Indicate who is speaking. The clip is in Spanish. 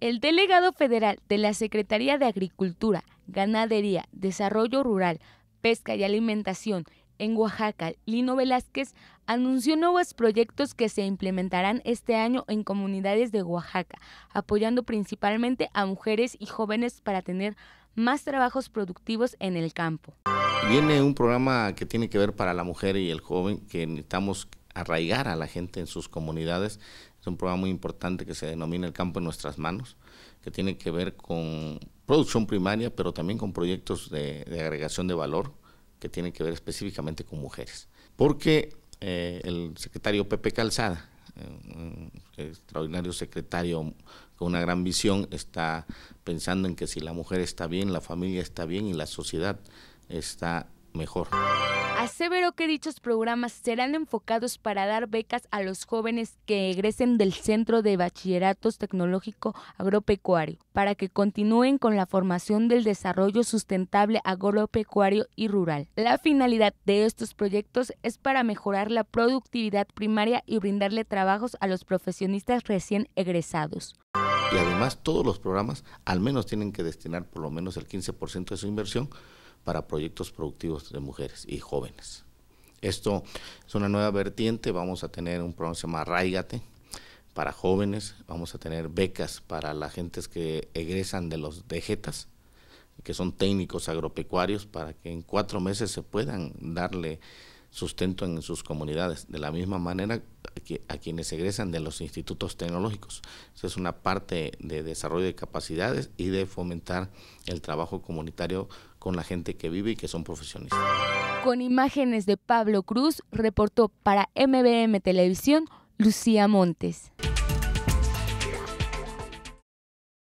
Speaker 1: El delegado federal de la Secretaría de Agricultura, Ganadería, Desarrollo Rural, Pesca y Alimentación en Oaxaca, Lino Velázquez, anunció nuevos proyectos que se implementarán este año en comunidades de Oaxaca, apoyando principalmente a mujeres y jóvenes para tener más trabajos productivos en el campo.
Speaker 2: Viene un programa que tiene que ver para la mujer y el joven, que necesitamos arraigar a la gente en sus comunidades. Es un programa muy importante que se denomina El campo en nuestras manos, que tiene que ver con producción primaria, pero también con proyectos de, agregación de valor que tiene que ver específicamente con mujeres. Porque eh, el secretario Pepe Calzada, eh, extraordinario secretario con una gran visión, está pensando en que si la mujer está bien, la familia está bien y la sociedad está mejor
Speaker 1: aseveró que dichos programas serán enfocados para dar becas a los jóvenes que egresen del Centro de Bachilleratos Tecnológico Agropecuario, para que continúen con la formación del desarrollo sustentable agropecuario y rural. La finalidad de estos proyectos es para mejorar la productividad primaria y brindarle trabajos a los profesionistas recién egresados.
Speaker 2: Y además todos los programas al menos tienen que destinar por lo menos el 15% de su inversión para proyectos productivos de mujeres y jóvenes. Esto es una nueva vertiente, vamos a tener un programa que se para jóvenes, vamos a tener becas para las gentes que egresan de los dejetas, que son técnicos agropecuarios, para que en cuatro meses se puedan darle sustento en sus comunidades, de la misma manera que a quienes egresan de los institutos tecnológicos. Esa es una parte de desarrollo de capacidades y de fomentar el trabajo comunitario con la gente que vive y que son profesionistas.
Speaker 1: Con imágenes de Pablo Cruz, reportó para MBM Televisión Lucía Montes.